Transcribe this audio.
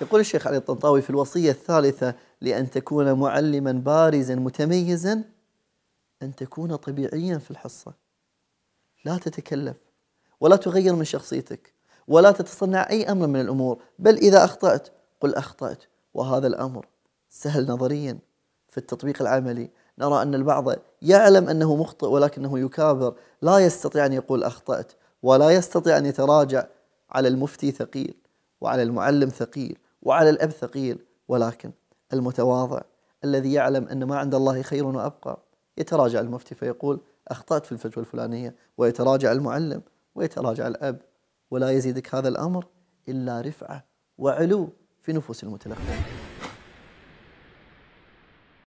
يقول الشيخ علي الطنطاوي في الوصية الثالثة لأن تكون معلما بارزا متميزا أن تكون طبيعيا في الحصة لا تتكلف ولا تغير من شخصيتك ولا تتصنع أي أمر من الأمور بل إذا أخطأت قل أخطأت وهذا الأمر سهل نظريا في التطبيق العملي نرى أن البعض يعلم أنه مخطئ ولكنه يكابر لا يستطيع أن يقول أخطأت ولا يستطيع أن يتراجع على المفتي ثقيل وعلى المعلم ثقيل وعلى الأب ثقيل ولكن المتواضع الذي يعلم أن ما عند الله خير وأبقى يتراجع المفتي فيقول أخطأت في الفتوى الفلانية ويتراجع المعلم ويتراجع الأب ولا يزيدك هذا الأمر إلا رفعة وعلو في نفوس المتلقين